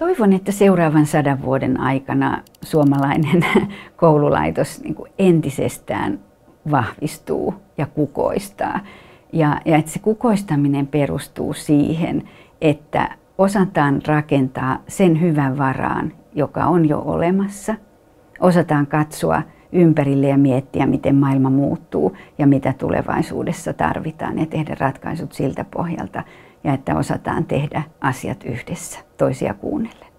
Toivon, että seuraavan sadan vuoden aikana suomalainen koululaitos niin entisestään vahvistuu ja kukoistaa. Ja, ja että se kukoistaminen perustuu siihen, että osataan rakentaa sen hyvän varaan, joka on jo olemassa. Osataan katsoa ympärille ja miettiä, miten maailma muuttuu ja mitä tulevaisuudessa tarvitaan ja tehdä ratkaisut siltä pohjalta ja että osataan tehdä asiat yhdessä toisia kuunnellen.